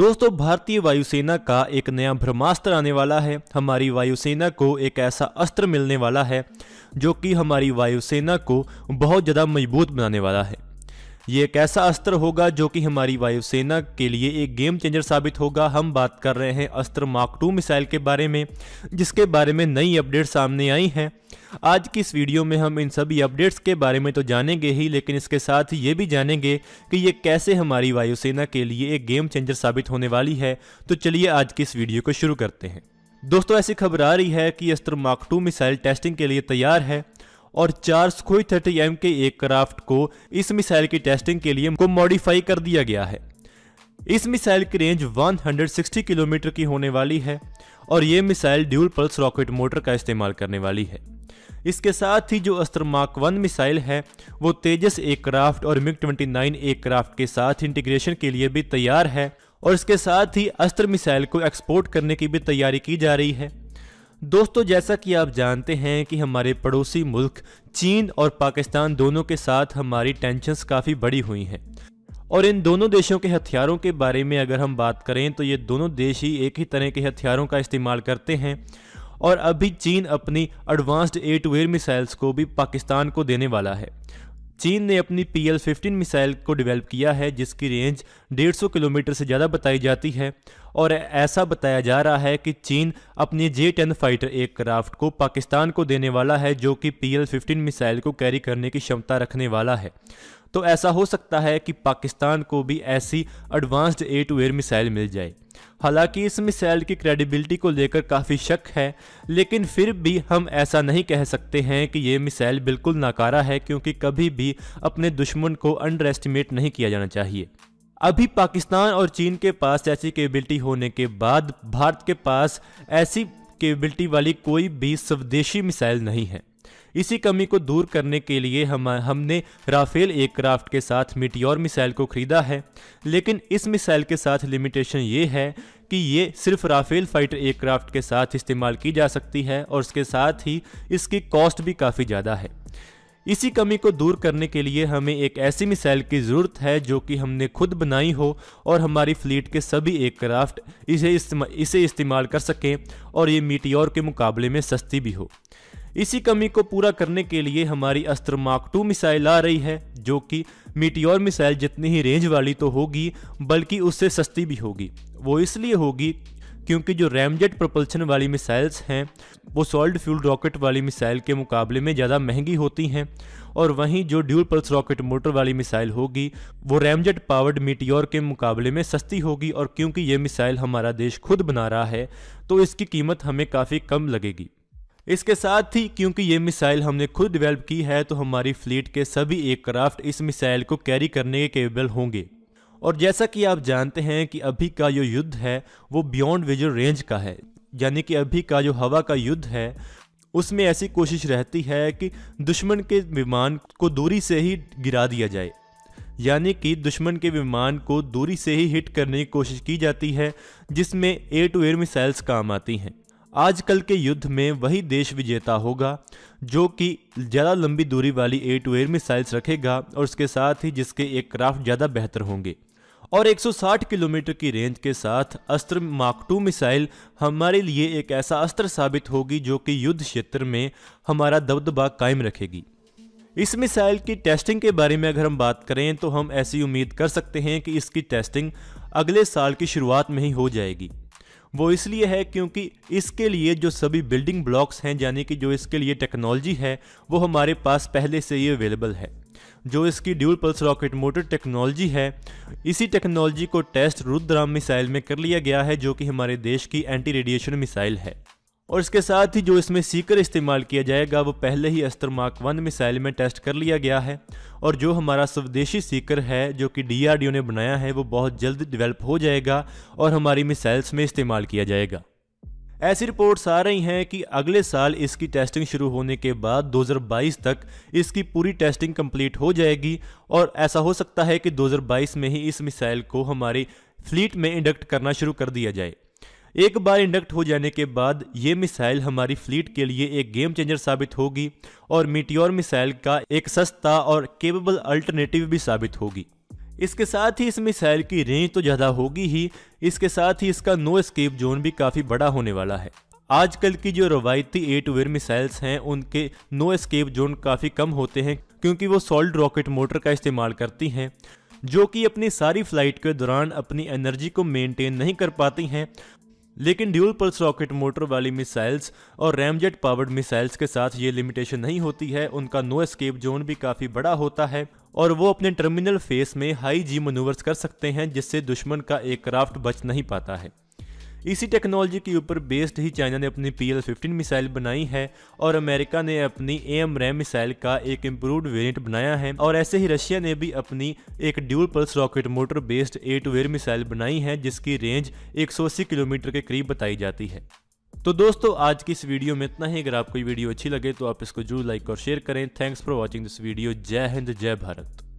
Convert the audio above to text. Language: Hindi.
दोस्तों भारतीय वायुसेना का एक नया ब्रह्मास्त्र आने वाला है हमारी वायुसेना को एक ऐसा अस्त्र मिलने वाला है जो कि हमारी वायुसेना को बहुत ज़्यादा मजबूत बनाने वाला है ये एक ऐसा अस्त्र होगा जो कि हमारी वायुसेना के लिए एक गेम चेंजर साबित होगा हम बात कर रहे हैं अस्त्र मार्क टू मिसाइल के बारे में जिसके बारे में नई अपडेट सामने आई हैं आज की इस वीडियो में हम इन सभी अपडेट्स के बारे में तो जानेंगे ही लेकिन इसके साथ ये भी जानेंगे कि ये कैसे हमारी वायुसेना के लिए एक गेम चेंजर साबित होने वाली है तो चलिए आज की इस वीडियो को शुरू करते हैं दोस्तों ऐसी खबर आ रही है कि अस्त्र मार्क मिसाइल टेस्टिंग के लिए तैयार है और चार Sukhoi thirty M K aircraft को इस मिसाइल की टेस्टिंग के लिए को मॉडिफाई कर दिया गया है इस मिसाइल की रेंज 160 किलोमीटर की होने वाली है और ये missile dual pulse rocket motor का इस्तेमाल करने वाली है इसके साथ ही जो अस्त्र मार्क वन मिसाइल है वो तेजस एयरक्राफ्ट और मिग 29 एयरक्राफ्ट के साथ इंटीग्रेशन के लिए भी तैयार है और इसके साथ ही अस्त्र मिसाइल को एक्सपोर्ट करने की भी तैयारी की जा रही है दोस्तों जैसा कि आप जानते हैं कि हमारे पड़ोसी मुल्क चीन और पाकिस्तान दोनों के साथ हमारी टेंशंस काफ़ी बढ़ी हुई हैं और इन दोनों देशों के हथियारों के बारे में अगर हम बात करें तो ये दोनों देश ही एक ही तरह के हथियारों का इस्तेमाल करते हैं और अभी चीन अपनी advanced air to air missiles को भी पाकिस्तान को देने वाला है चीन ने अपनी पी एल फिफ्टीन मिसाइल को डेवलप किया है जिसकी रेंज 150 किलोमीटर से ज़्यादा बताई जाती है और ऐसा बताया जा रहा है कि चीन अपने जे टेन फाइटर एयरक्राफ्ट को पाकिस्तान को देने वाला है जो कि पी एल फिफ्टीन मिसाइल को कैरी करने की क्षमता रखने वाला है तो ऐसा हो सकता है कि पाकिस्तान को भी ऐसी advanced air to air missile मिल जाए हालांकि इस मिसाइल की क्रेडिबिलिटी को लेकर काफ़ी शक है लेकिन फिर भी हम ऐसा नहीं कह सकते हैं कि ये मिसाइल बिल्कुल नाकारा है क्योंकि कभी भी अपने दुश्मन को अंडर एस्टिमेट नहीं किया जाना चाहिए अभी पाकिस्तान और चीन के पास ऐसी केबिलिटी होने के बाद भारत के पास ऐसी केबिलिटी वाली कोई भी स्वदेशी मिसाइल नहीं है इसी कमी को दूर करने के लिए हम हमने राफेल एयरक्राफ्ट के साथ मिटियोर मिसाइल को खरीदा है लेकिन इस मिसाइल के साथ लिमिटेशन ये है कि ये सिर्फ राफेल फाइटर एयरक्राफ्ट के साथ इस्तेमाल की जा सकती है और इसके साथ ही इसकी कॉस्ट भी काफ़ी ज़्यादा है इसी कमी को दूर करने के लिए हमें एक ऐसी मिसाइल की ज़रूरत है जो कि हमने खुद बनाई हो और हमारी फ्लीट के सभी एयरक्राफ्ट इसे इस्तेमाल इसे इस्तेमाल कर सकें और ये मीटियोर के मुकाबले में सस्ती भी हो इसी कमी को पूरा करने के लिए हमारी अस्त्र मार्क टू मिसाइल आ रही है जो कि मीटियोर मिसाइल जितनी ही रेंज वाली तो होगी बल्कि उससे सस्ती भी होगी वो इसलिए होगी क्योंकि जो रैमजेट प्रपल्शन वाली मिसाइल्स हैं वो सॉल्ड फ्यूल रॉकेट वाली मिसाइल के मुकाबले में ज़्यादा महंगी होती हैं और वहीं जो ड्यूल पल्स रॉकेट मोटर वाली मिसाइल होगी वो रैमजेट पावर्ड मीटियोर के मुकाबले में सस्ती होगी और क्योंकि ये मिसाइल हमारा देश खुद बना रहा है तो इसकी कीमत हमें काफ़ी कम लगेगी इसके साथ ही क्योंकि ये मिसाइल हमने खुद डेवलप की है तो हमारी फ्लीट के सभी एयरक्राफ्ट इस मिसाइल को कैरी करने के केबल होंगे और जैसा कि आप जानते हैं कि अभी का जो युद्ध है वो बियॉन्ड विजुअल रेंज का है यानी कि अभी का जो हवा का युद्ध है उसमें ऐसी कोशिश रहती है कि दुश्मन के विमान को दूरी से ही गिरा दिया जाए यानी कि दुश्मन के विमान को दूरी से ही हिट करने की कोशिश की जाती है जिसमें एयर टू एयर मिसाइल्स काम आती हैं आजकल के युद्ध में वही देश विजेता होगा जो कि ज़्यादा लंबी दूरी वाली एयर टू एयर मिसाइल्स रखेगा और उसके साथ ही जिसके एक क्राफ्ट ज़्यादा बेहतर होंगे और 160 किलोमीटर की रेंज के साथ अस्त्र मार्क टू मिसाइल हमारे लिए एक ऐसा अस्त्र साबित होगी जो कि युद्ध क्षेत्र में हमारा दबदबा कायम रखेगी इस मिसाइल की टेस्टिंग के बारे में अगर हम बात करें तो हम ऐसी उम्मीद कर सकते हैं कि इसकी टेस्टिंग अगले साल की शुरुआत में ही हो जाएगी वो इसलिए है क्योंकि इसके लिए जो सभी बिल्डिंग ब्लॉक्स हैं यानी कि जो इसके लिए टेक्नोलॉजी है वो हमारे पास पहले से ही अवेलेबल है जो इसकी dual pulse rocket motor technology है इसी टेक्नोलॉजी को टेस्ट रुद्राम मिसाइल में कर लिया गया है जो कि हमारे देश की एंटी रेडिएशन मिसाइल है और इसके साथ ही जो इसमें सीकर इस्तेमाल किया जाएगा वो पहले ही अस्त्र मार्क वन मिसाइल में टेस्ट कर लिया गया है और जो हमारा स्वदेशी सीकर है जो कि डीआरडीओ ने बनाया है वो बहुत जल्द डिवेल्प हो जाएगा और हमारी मिसाइल्स में इस्तेमाल किया जाएगा ऐसी रिपोर्ट्स आ रही हैं कि अगले साल इसकी टेस्टिंग शुरू होने के बाद 2022 तक इसकी पूरी टेस्टिंग कंप्लीट हो जाएगी और ऐसा हो सकता है कि 2022 में ही इस मिसाइल को हमारी फ्लीट में इंडक्ट करना शुरू कर दिया जाए एक बार इंडक्ट हो जाने के बाद ये मिसाइल हमारी फ्लीट के लिए एक गेम चेंजर साबित होगी और मीटियोर मिसाइल का एक सस्ता और केपेबल अल्टरनेटिव भी साबित होगी इसके साथ ही इस मिसाइल की रेंज तो ज़्यादा होगी ही इसके साथ ही इसका नो स्केप जोन भी काफ़ी बड़ा होने वाला है आजकल की जो रवायती ए टू वेयर मिसाइल्स हैं उनके नो स्केप जोन काफ़ी कम होते हैं क्योंकि वो सॉल्ट रॉकेट मोटर का इस्तेमाल करती हैं जो कि अपनी सारी फ्लाइट के दौरान अपनी एनर्जी को मेंटेन नहीं कर पाती हैं लेकिन ड्यूल पल्स रॉकेट मोटर वाली मिसाइल्स और रैमजेट पावर्ड मिसाइल्स के साथ ये लिमिटेशन नहीं होती है उनका नो एस्केप जोन भी काफी बड़ा होता है और वो अपने टर्मिनल फेस में हाई जी मनूवर्स कर सकते हैं जिससे दुश्मन का एक क्राफ्ट बच नहीं पाता है इसी टेक्नोलॉजी के ऊपर बेस्ड ही चाइना ने अपनी पी एल फिफ्टीन मिसाइल बनाई है और अमेरिका ने अपनी ए एम रैम मिसाइल का एक इम्प्रूव वेरियंट बनाया है और ऐसे ही रशिया ने भी अपनी एक dual pulse rocket motor based air to air missile बनाई है जिसकी रेंज एक सौ अस्सी किलोमीटर के करीब बताई जाती है तो दोस्तों आज की इस वीडियो में इतना ही अगर आपको ये वीडियो अच्छी लगे तो आप इसको जरूर लाइक और शेयर करें thanks for watching this video जय हिंद जय भारत